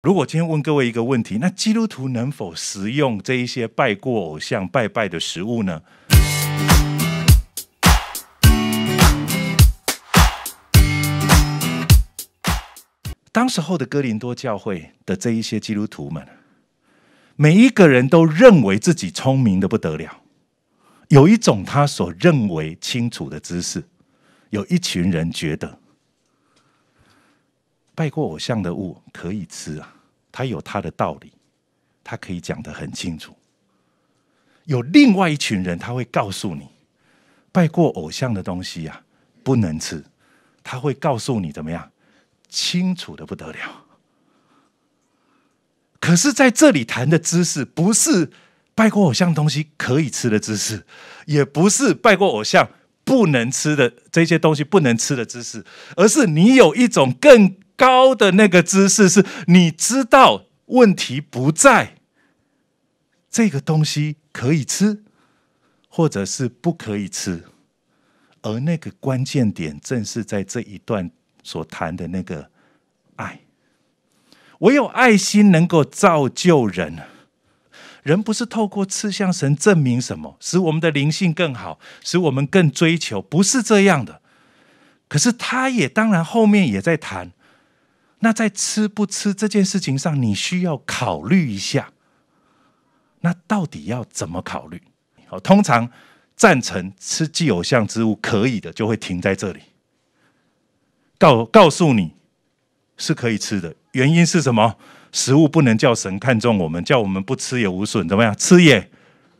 如果今天问各位一个问题，那基督徒能否食用这一些拜过偶像拜拜的食物呢？当时候的哥林多教会的这一些基督徒们，每一个人都认为自己聪明的不得了，有一种他所认为清楚的知识，有一群人觉得。拜过偶像的物可以吃啊，他有他的道理，他可以讲得很清楚。有另外一群人，他会告诉你，拜过偶像的东西呀不能吃，他会告诉你怎么样清楚的不得了。可是，在这里谈的知识，不是拜过偶像东西可以吃的知识，也不是拜过偶像不能吃的这些东西不能吃的知识，而是你有一种更。高的那个姿势是你知道问题不在这个东西可以吃，或者是不可以吃，而那个关键点正是在这一段所谈的那个爱。唯有爱心能够造就人，人不是透过吃向神证明什么，使我们的灵性更好，使我们更追求，不是这样的。可是他也当然后面也在谈。那在吃不吃这件事情上，你需要考虑一下。那到底要怎么考虑？好，通常赞成吃既有像之物可以的，就会停在这里。告告诉你是可以吃的，原因是什么？食物不能叫神看中我们，叫我们不吃也无损，怎么样？吃也。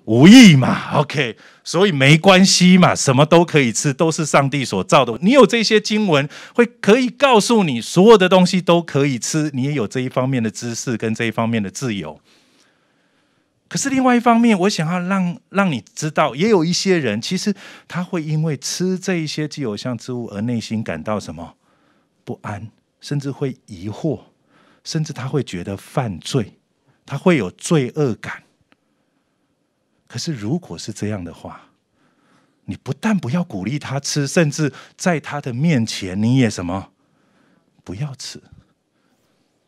无意嘛，OK，所以没关系嘛，什么都可以吃，都是上帝所造的。你有这些经文会可以告诉你，所有的东西都可以吃，你也有这一方面的知识跟这一方面的自由。可是另外一方面，我想要让让你知道，也有一些人其实他会因为吃这一些既有像之物而内心感到什么不安，甚至会疑惑，甚至他会觉得犯罪，他会有罪恶感。可是，如果是这样的话，你不但不要鼓励他吃，甚至在他的面前，你也什么不要吃。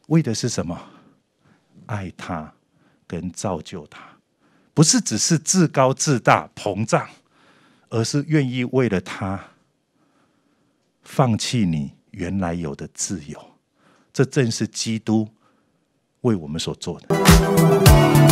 为的是什么？爱他跟造就他，不是只是自高自大、膨胀，而是愿意为了他放弃你原来有的自由。这正是基督为我们所做的。